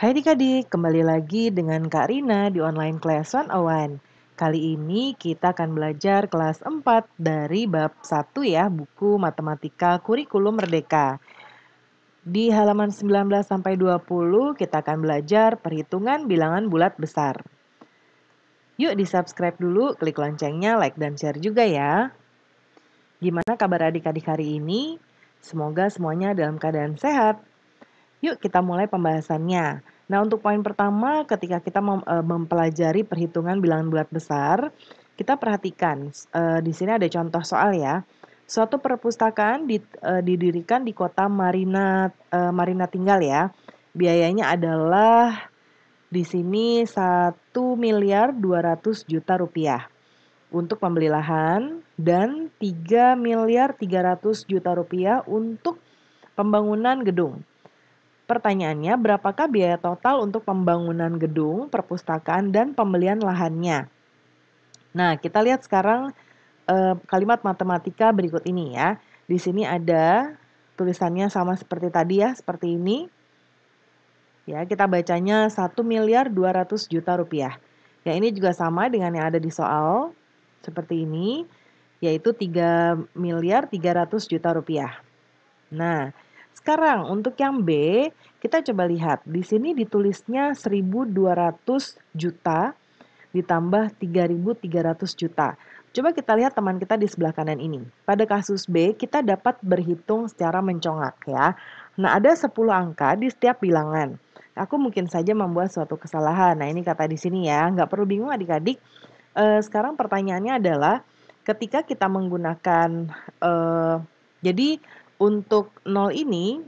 Hai adik-adik, kembali lagi dengan Kak Rina di online kelas 101. Kali ini kita akan belajar kelas 4 dari bab 1 ya, buku Matematika Kurikulum Merdeka. Di halaman 19 20 kita akan belajar perhitungan bilangan bulat besar. Yuk di-subscribe dulu, klik loncengnya, like dan share juga ya. Gimana kabar adik-adik hari ini? Semoga semuanya dalam keadaan sehat Yuk kita mulai pembahasannya. Nah, untuk poin pertama, ketika kita e, mempelajari perhitungan bilangan bulat besar, kita perhatikan e, di sini ada contoh soal ya. Suatu perpustakaan e, didirikan di kota Marina Marina tinggal ya. Biayanya adalah di sini 1 miliar 200 juta rupiah untuk pembeli lahan dan 3 miliar 300 juta rupiah untuk pembangunan gedung. Pertanyaannya, berapakah biaya total untuk pembangunan gedung, perpustakaan, dan pembelian lahannya? Nah, kita lihat sekarang eh, kalimat matematika berikut ini ya. Di sini ada tulisannya sama seperti tadi ya, seperti ini. Ya, kita bacanya 1 miliar 200 juta rupiah. Ya, ini juga sama dengan yang ada di soal seperti ini, yaitu 3 miliar 300 juta rupiah. Nah, sekarang untuk yang B, kita coba lihat. Di sini ditulisnya 1.200 juta ditambah 3.300 juta. Coba kita lihat teman kita di sebelah kanan ini. Pada kasus B, kita dapat berhitung secara mencongak ya. Nah, ada 10 angka di setiap bilangan. Aku mungkin saja membuat suatu kesalahan. Nah, ini kata di sini ya. Nggak perlu bingung adik-adik. E, sekarang pertanyaannya adalah, ketika kita menggunakan, e, jadi untuk nol ini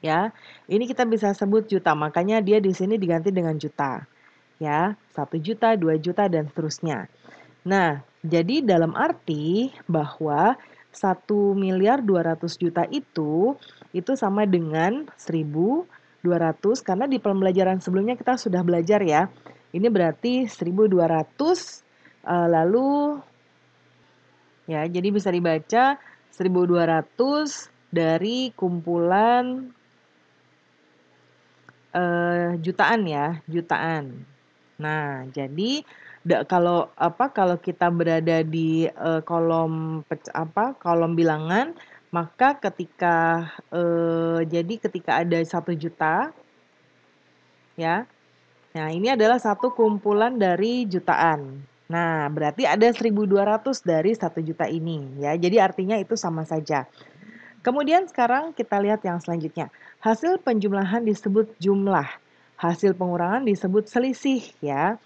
ya. Ini kita bisa sebut juta, makanya dia di sini diganti dengan juta. Ya, satu juta, dua juta dan seterusnya. Nah, jadi dalam arti bahwa satu miliar dua ratus juta itu itu sama dengan seribu dua ratus karena di pembelajaran sebelumnya kita sudah belajar ya. Ini berarti seribu dua ratus eh, lalu ya, jadi bisa dibaca 1200 dari kumpulan uh, jutaan ya, jutaan. Nah, jadi da, kalau apa kalau kita berada di uh, kolom apa kolom bilangan, maka ketika uh, jadi ketika ada satu juta ya. Nah, ini adalah satu kumpulan dari jutaan. Nah, berarti ada 1.200 dari 1 juta ini ya. Jadi artinya itu sama saja. Kemudian sekarang kita lihat yang selanjutnya. Hasil penjumlahan disebut jumlah. Hasil pengurangan disebut selisih ya.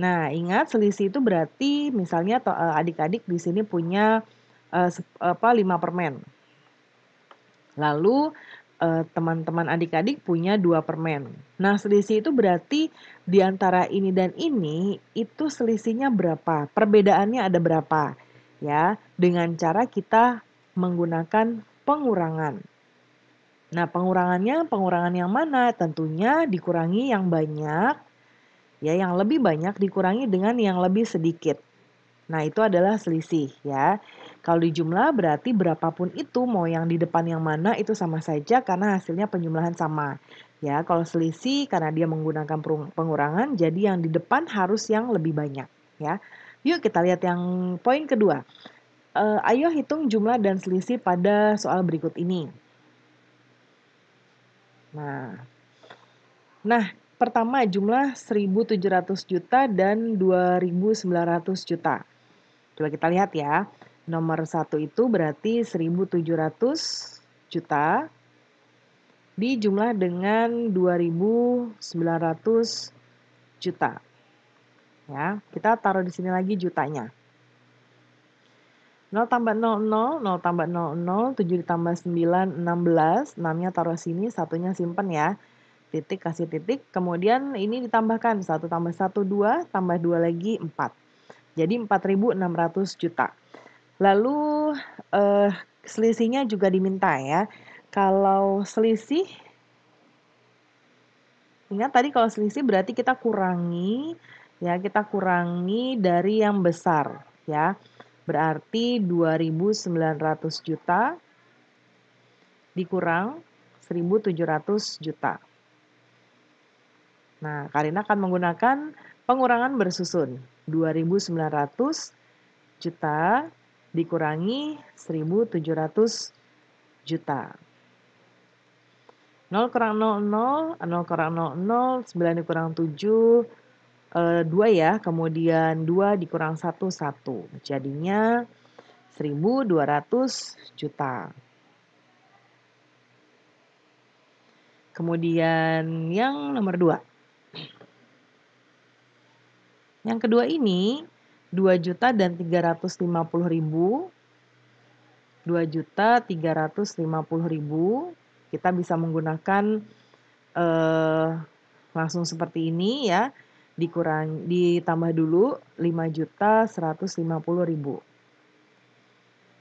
Nah, ingat selisih itu berarti misalnya eh, adik-adik di sini punya eh, apa 5 permen. Lalu Eh, teman-teman adik-adik punya dua permen. Nah, selisih itu berarti di antara ini dan ini itu selisihnya berapa? Perbedaannya ada berapa? Ya, dengan cara kita menggunakan pengurangan. Nah, pengurangannya pengurangan yang mana? Tentunya dikurangi yang banyak. Ya, yang lebih banyak dikurangi dengan yang lebih sedikit. Nah, itu adalah selisih ya. Kalau di jumlah berarti berapapun itu mau yang di depan yang mana itu sama saja karena hasilnya penjumlahan sama. Ya, kalau selisih karena dia menggunakan pengurangan jadi yang di depan harus yang lebih banyak, ya. Yuk kita lihat yang poin kedua. Uh, ayo hitung jumlah dan selisih pada soal berikut ini. Nah, nah pertama jumlah 1.700 juta dan 2.900 juta. Coba kita lihat ya. Nomor satu itu berarti 1.700 juta di jumlah dengan 2.900 juta. Ya, kita taruh di sini lagi jutanya. 0 tambah 0, 0, 0 tambah 0, 0, 7 ditambah 9, 16, 6-nya taruh sini, satunya simpen ya. Titik, kasih titik, kemudian ini ditambahkan, 1 tambah 1, 2, tambah 2 lagi 4. Jadi 4.600 juta. Lalu uh, selisihnya juga diminta ya. Kalau selisih ingat tadi kalau selisih berarti kita kurangi ya, kita kurangi dari yang besar ya. Berarti 2.900 juta dikurang 1.700 juta. Nah, Karina akan menggunakan pengurangan bersusun 2.900 juta dikurangi 1.700 juta. 0 kurang 0 0 0 kurang 0 0 9 dikurang 7, 2 eh, ya, kemudian 2 dikurang 1, 1. Jadinya 1.200 juta. Kemudian yang nomor 2. Yang kedua ini 2 juta dan 350 ribu 2 juta 350 ribu kita bisa menggunakan eh, langsung seperti ini ya dikurang ditambah dulu 5 juta 150 ribu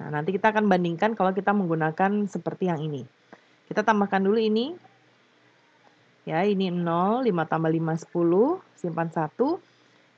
nah nanti kita akan bandingkan kalau kita menggunakan seperti yang ini kita tambahkan dulu ini ya ini 0 5 tambah 5 10 simpan 1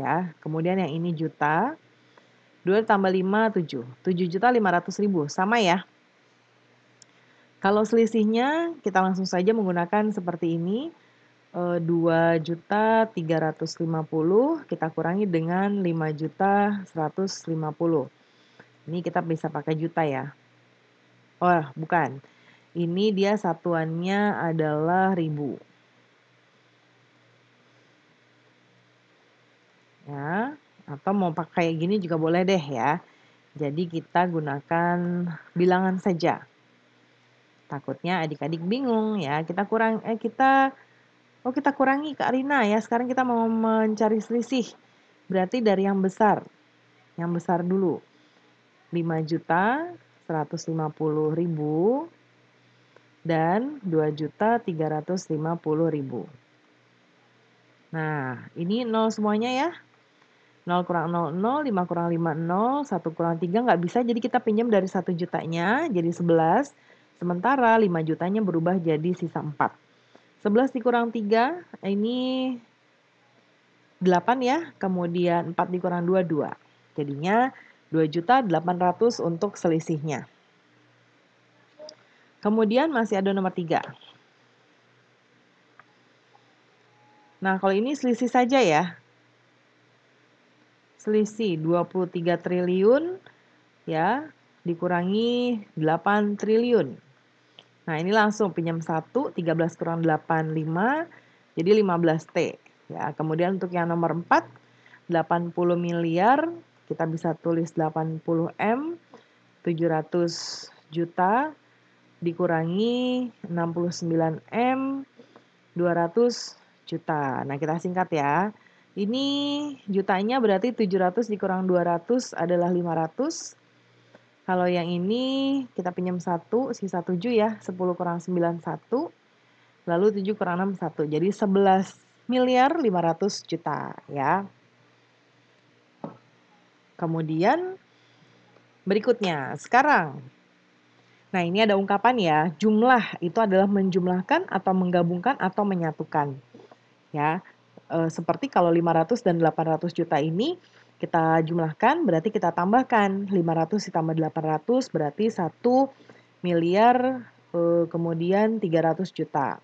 ya. Kemudian yang ini juta. 2 ditambah 5, 7. 7 juta 500 ribu, sama ya. Kalau selisihnya kita langsung saja menggunakan seperti ini. 2 eh, juta 350 kita kurangi dengan 5 juta 150. Ini kita bisa pakai juta ya. Oh, bukan. Ini dia satuannya adalah ribu. ya atau mau pakai gini juga boleh deh ya. Jadi kita gunakan bilangan saja. Takutnya adik-adik bingung ya. Kita kurang eh kita oh kita kurangi Kak Rina ya. Sekarang kita mau mencari selisih. Berarti dari yang besar. Yang besar dulu. 5 juta 150 ribu dan 2 juta 350 ribu. Nah, ini nol semuanya ya. 0 kurang 0, 0, 5 kurang 5, 0, 1 kurang 3 nggak bisa. Jadi kita pinjam dari 1 jutanya jadi 11. Sementara 5 jutanya berubah jadi sisa 4. 11 dikurang 3 ini 8 ya. Kemudian 4 dikurang 2, 2. Jadinya 2 juta 800 untuk selisihnya. Kemudian masih ada nomor 3. Nah, kalau ini selisih saja ya selisih 23 triliun ya dikurangi 8 triliun. Nah, ini langsung pinjam 1 13 kurang 8 5 jadi 15T. Ya, kemudian untuk yang nomor 4 80 miliar kita bisa tulis 80 M 700 juta dikurangi 69 M 200 juta. Nah, kita singkat ya. Ini jutanya berarti 700 dikurang 200 adalah 500. Kalau yang ini kita pinjam 1, sisa 7 ya, 10 kurang 9, 1. Lalu 7 kurang 6, 1. Jadi 11 miliar 500 juta ya. Kemudian berikutnya, sekarang Nah, ini ada ungkapan ya. Jumlah itu adalah menjumlahkan atau menggabungkan atau menyatukan. Ya. Eh, seperti kalau 500 dan 800 juta ini kita jumlahkan berarti kita tambahkan 500 ditambah 800 berarti 1 miliar eh, kemudian 300 juta.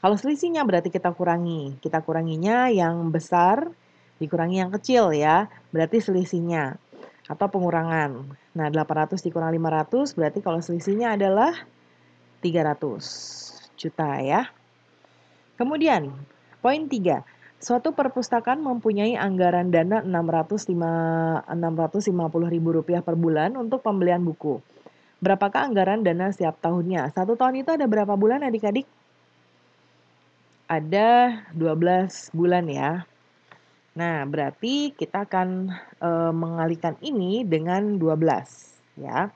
Kalau selisihnya berarti kita kurangi. Kita kuranginya yang besar dikurangi yang kecil ya. Berarti selisihnya atau pengurangan. Nah, 800 dikurang 500 berarti kalau selisihnya adalah 300 juta ya. Kemudian Poin tiga, Suatu perpustakaan mempunyai anggaran dana Rp650.000 per bulan untuk pembelian buku. Berapakah anggaran dana setiap tahunnya? Satu tahun itu ada berapa bulan adik-adik? Ada 12 bulan ya. Nah, berarti kita akan e, mengalihkan ini dengan 12 ya.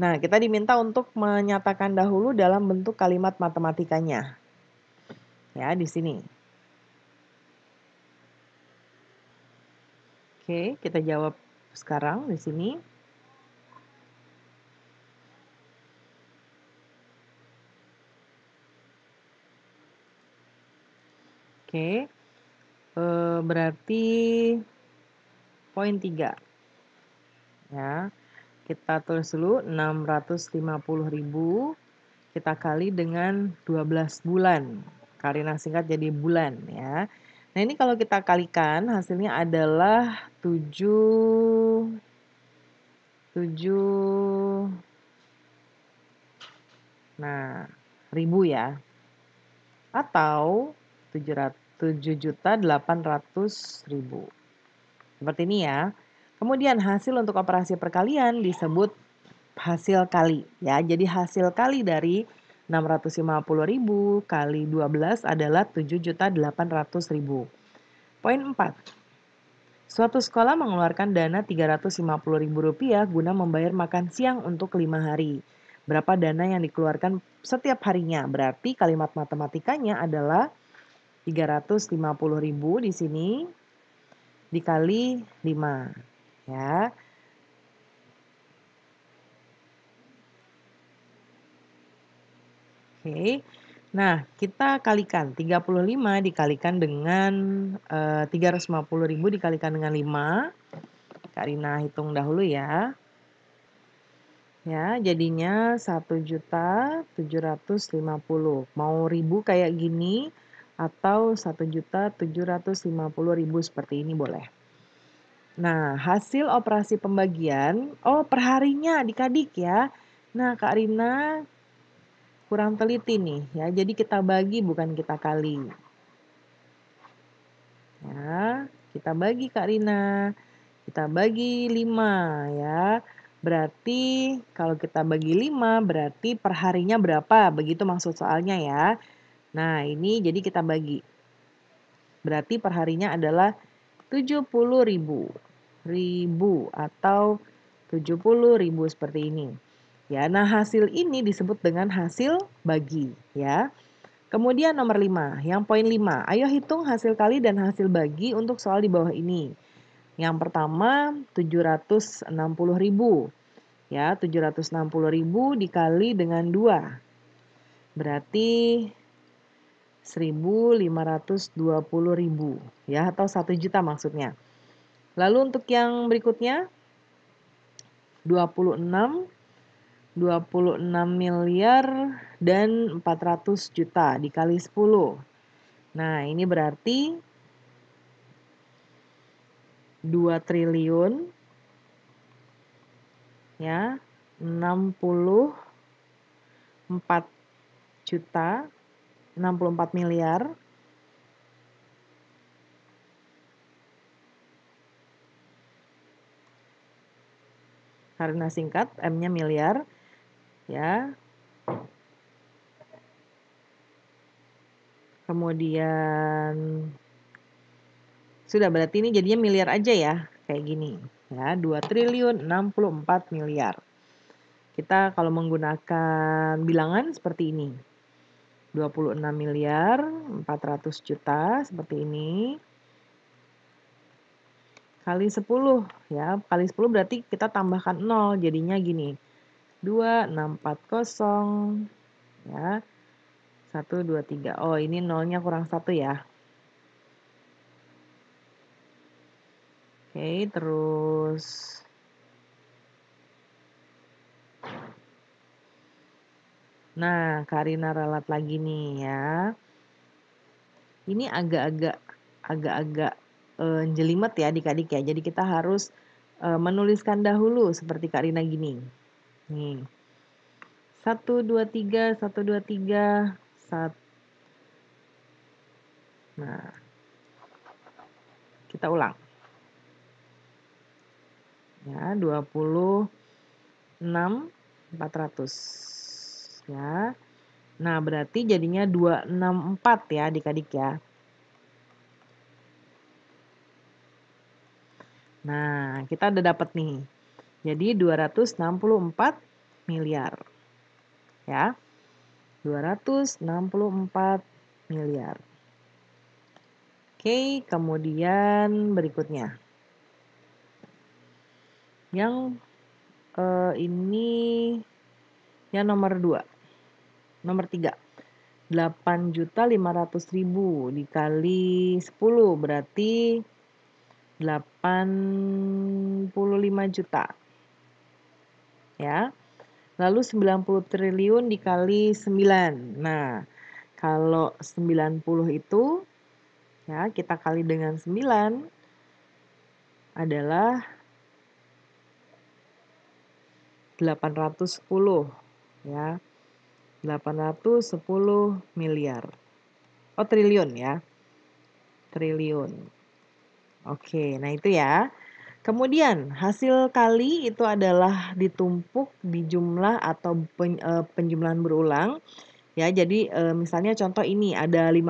Nah, kita diminta untuk menyatakan dahulu dalam bentuk kalimat matematikanya ya di sini. Oke, kita jawab sekarang di sini. Oke, e, berarti poin 3. Ya, kita tulis dulu 650.000 kita kali dengan 12 bulan. Karina singkat jadi bulan ya. Nah ini kalau kita kalikan hasilnya adalah 7 7 nah ribu ya atau 7 juta 800 ribu seperti ini ya kemudian hasil untuk operasi perkalian disebut hasil kali ya jadi hasil kali dari 650.000 kali 12 adalah 7.800.000. Poin 4. Suatu sekolah mengeluarkan dana Rp350.000 guna membayar makan siang untuk lima hari. Berapa dana yang dikeluarkan setiap harinya? Berarti kalimat matematikanya adalah 350.000 di sini dikali 5 ya. Oke. Nah, kita kalikan 35 dikalikan dengan eh, uh, 350.000 dikalikan dengan 5. Karina hitung dahulu ya. Ya, jadinya 1.750. Mau ribu kayak gini atau 1.750.000 seperti ini boleh. Nah, hasil operasi pembagian, oh perharinya adik-adik ya. Nah, Kak Rina kurang teliti nih ya. Jadi kita bagi bukan kita kali. Ya, kita bagi Kak Rina. Kita bagi 5 ya. Berarti kalau kita bagi 5 berarti perharinya berapa? Begitu maksud soalnya ya. Nah, ini jadi kita bagi. Berarti perharinya adalah 70.000. Ribu, ribu atau 70.000 seperti ini. Ya, nah hasil ini disebut dengan hasil bagi, ya. Kemudian nomor 5, yang poin 5. Ayo hitung hasil kali dan hasil bagi untuk soal di bawah ini. Yang pertama 760.000. Ya, 760.000 dikali dengan 2. Berarti 1.520.000 ya atau 1 juta maksudnya. Lalu untuk yang berikutnya 26 26 miliar dan 400 juta dikali 10. Nah, ini berarti 2 triliun ya 64 juta 64 miliar karena singkat M-nya miliar ya. Kemudian sudah berarti ini jadinya miliar aja ya kayak gini ya 2 triliun 64 miliar. Kita kalau menggunakan bilangan seperti ini. 26 miliar 400 juta seperti ini kali 10 ya kali 10 berarti kita tambahkan 0 jadinya gini 2640 ya. 1 2 3. Oh, ini nolnya kurang 1 ya. Oke, terus Nah, Karina ralat lagi nih ya. Ini agak-agak agak-agak e, jelimet ya adik-adik ya. Jadi kita harus e, menuliskan dahulu seperti Karina gini. Nih. 1 2 3 1 2 3 1 Nah. Kita ulang. Ya, 26 400. Ya. Nah, berarti jadinya 264 ya Adik-adik ya. Nah, kita udah dapat nih. Jadi 264 miliar. Ya. 264 miliar. Oke, kemudian berikutnya. Yang eh, ini yang nomor 2. Nomor 3. 8.500.000 dikali 10 berarti 85 juta ya. Lalu 90 triliun dikali 9. Nah, kalau 90 itu ya kita kali dengan 9 adalah 810 ya. 810 miliar. Oh, triliun ya. Triliun. Oke, nah itu ya. Kemudian hasil kali itu adalah ditumpuk di jumlah atau pen, e, penjumlahan berulang. Ya, jadi e, misalnya contoh ini ada 50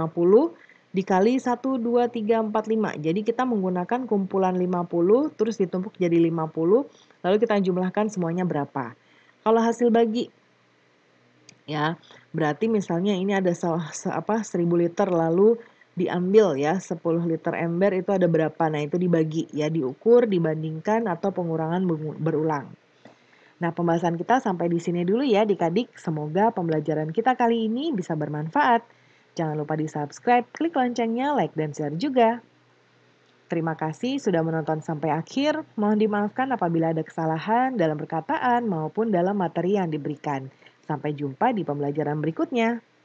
dikali 1, 2, 3, 4, 5. Jadi kita menggunakan kumpulan 50, terus ditumpuk jadi 50, lalu kita jumlahkan semuanya berapa. Kalau hasil bagi, ya berarti misalnya ini ada se, se, apa, 1000 liter, lalu diambil ya 10 liter ember itu ada berapa nah itu dibagi ya diukur dibandingkan atau pengurangan berulang Nah, pembahasan kita sampai di sini dulu ya, dikadik Semoga pembelajaran kita kali ini bisa bermanfaat. Jangan lupa di-subscribe, klik loncengnya, like, dan share juga. Terima kasih sudah menonton sampai akhir. Mohon dimaafkan apabila ada kesalahan dalam perkataan maupun dalam materi yang diberikan. Sampai jumpa di pembelajaran berikutnya.